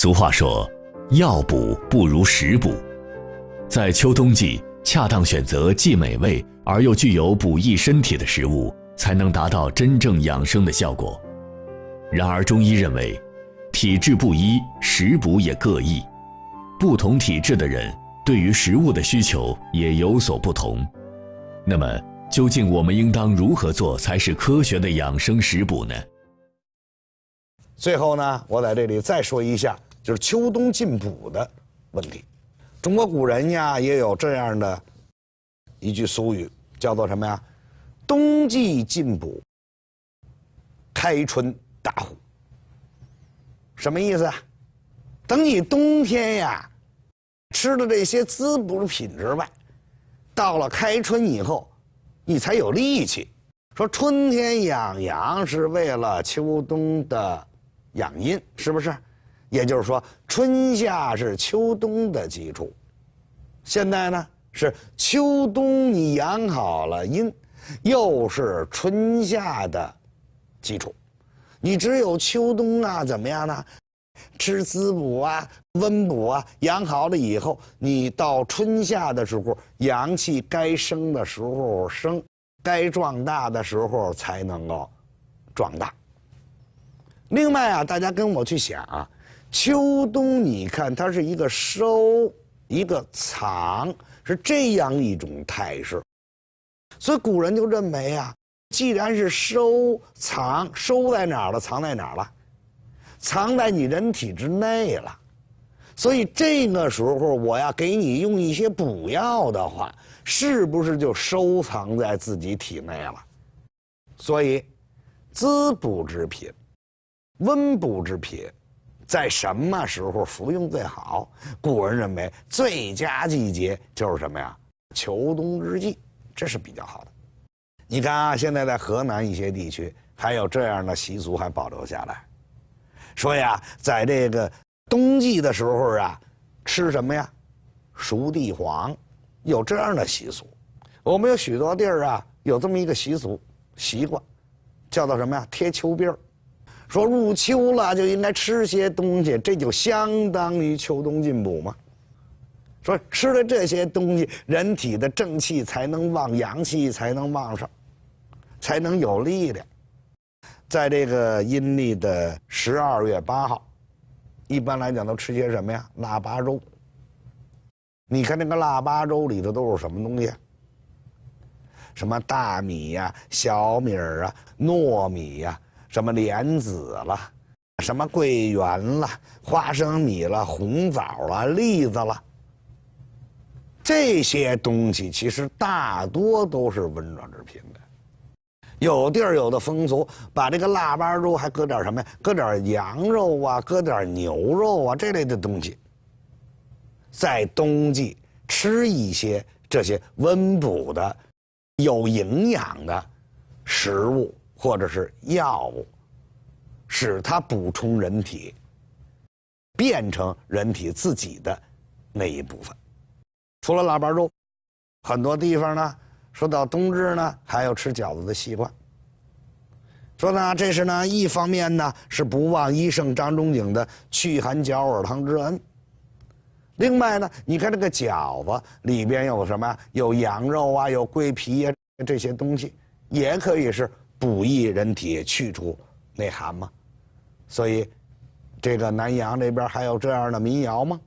俗话说，药补不如食补。在秋冬季，恰当选择既美味而又具有补益身体的食物，才能达到真正养生的效果。然而，中医认为，体质不一，食补也各异。不同体质的人对于食物的需求也有所不同。那么，究竟我们应当如何做才是科学的养生食补呢？最后呢，我在这里再说一下。就是秋冬进补的问题，中国古人呀也有这样的一句俗语，叫做什么呀？冬季进补，开春打虎。什么意思啊？等你冬天呀吃的这些滋补品之外，到了开春以后，你才有力气。说春天养阳是为了秋冬的养阴，是不是？也就是说，春夏是秋冬的基础。现在呢，是秋冬你养好了阴，又是春夏的基础。你只有秋冬啊，怎么样呢？吃滋补啊，温补啊，养好了以后，你到春夏的时候，阳气该生的时候生，该壮大的时候才能够壮大。另外啊，大家跟我去想。秋冬，你看它是一个收，一个藏，是这样一种态势。所以古人就认为啊，既然是收藏，收在哪儿了？藏在哪儿了？藏在你人体之内了。所以这个时候，我要给你用一些补药的话，是不是就收藏在自己体内了？所以，滋补之品，温补之品。在什么时候服用最好？古人认为最佳季节就是什么呀？秋冬之际，这是比较好的。你看啊，现在在河南一些地区还有这样的习俗还保留下来，说呀，在这个冬季的时候啊，吃什么呀？熟地黄，有这样的习俗。我们有许多地儿啊，有这么一个习俗习惯，叫做什么呀？贴秋膘。说入秋了就应该吃些东西，这就相当于秋冬进补嘛。说吃了这些东西，人体的正气才能旺，阳气才能旺上，才能有力量。在这个阴历的十二月八号，一般来讲都吃些什么呀？腊八粥。你看那个腊八粥里头都是什么东西？什么大米呀、小米儿啊、糯米呀。什么莲子了，什么桂圆了，花生米了，红枣了，栗子了，这些东西其实大多都是温软之品的。有地儿有的风俗，把这个腊八粥还搁点什么呀？搁点羊肉啊，搁点牛肉啊这类的东西，在冬季吃一些这些温补的、有营养的食物。或者是药物，使它补充人体，变成人体自己的那一部分。除了腊八粥，很多地方呢，说到冬至呢，还有吃饺子的习惯。说呢，这是呢，一方面呢是不忘医圣张仲景的祛寒饺耳汤之恩，另外呢，你看这个饺子里边有什么呀？有羊肉啊，有桂皮呀，这些东西也可以是。补益人体，去除内寒吗？所以，这个南阳这边还有这样的民谣吗？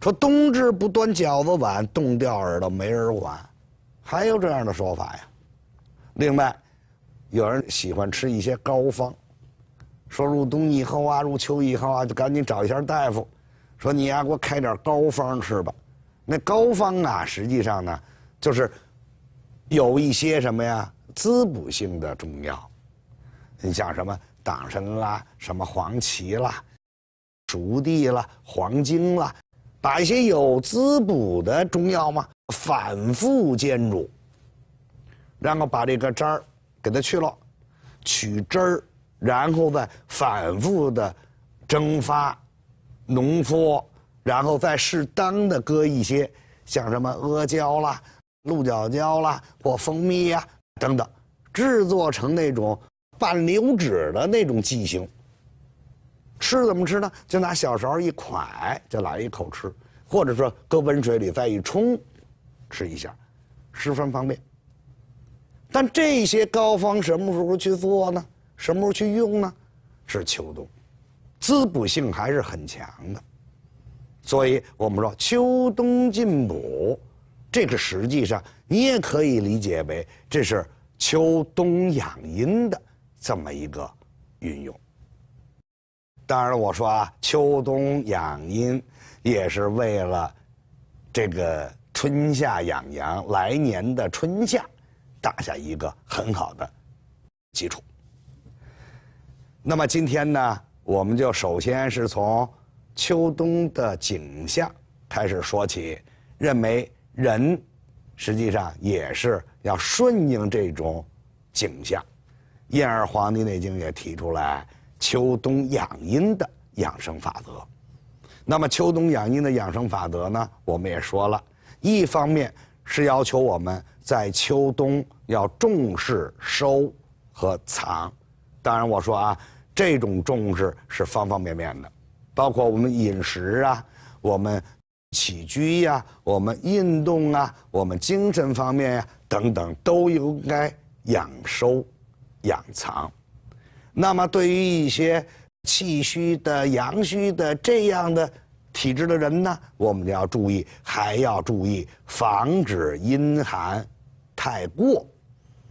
说冬至不端饺子碗，冻掉耳朵没人管，还有这样的说法呀。另外，有人喜欢吃一些膏方，说入冬以后啊，入秋以后啊，就赶紧找一下大夫，说你呀，给我开点膏方吃吧。那膏方啊，实际上呢，就是有一些什么呀？滋补性的中药，你像什么党参啦、什么黄芪啦、熟地啦、黄精啦，把一些有滋补的中药嘛反复煎煮，然后把这个汁儿给它去了，取汁儿，然后再反复的蒸发、浓缩，然后再适当的搁一些像什么阿胶啦、鹿角胶啦或蜂蜜呀。等等，制作成那种半流质的那种剂型。吃怎么吃呢？就拿小勺一蒯，就来一口吃，或者说搁温水里再一冲，吃一下，十分方便。但这些膏方什么时候去做呢？什么时候去用呢？是秋冬，滋补性还是很强的，所以我们说秋冬进补，这个实际上。你也可以理解为这是秋冬养阴的这么一个运用。当然我说啊，秋冬养阴也是为了这个春夏养阳，来年的春夏打下一个很好的基础。那么今天呢，我们就首先是从秋冬的景象开始说起，认为人。实际上也是要顺应这种景象，因而《黄帝内经》也提出来秋冬养阴的养生法则。那么秋冬养阴的养生法则呢？我们也说了一方面是要求我们在秋冬要重视收和藏，当然我说啊，这种重视是方方面面的，包括我们饮食啊，我们。起居呀，我们运动啊，我们精神方面呀，等等，都应该养收、养藏。那么，对于一些气虚的、阳虚的这样的体质的人呢，我们要注意，还要注意防止阴寒太过。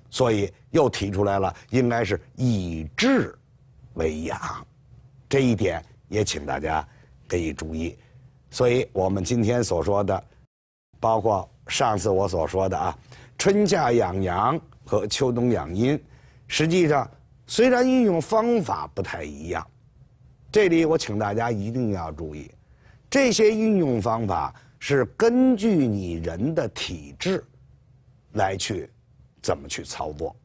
所以，又提出来了，应该是以治为养，这一点也请大家给予注意。所以，我们今天所说的，包括上次我所说的啊，春夏养阳和秋冬养阴，实际上虽然运用方法不太一样，这里我请大家一定要注意，这些运用方法是根据你人的体质来去怎么去操作，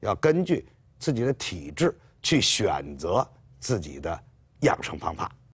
要根据自己的体质去选择自己的养生方法。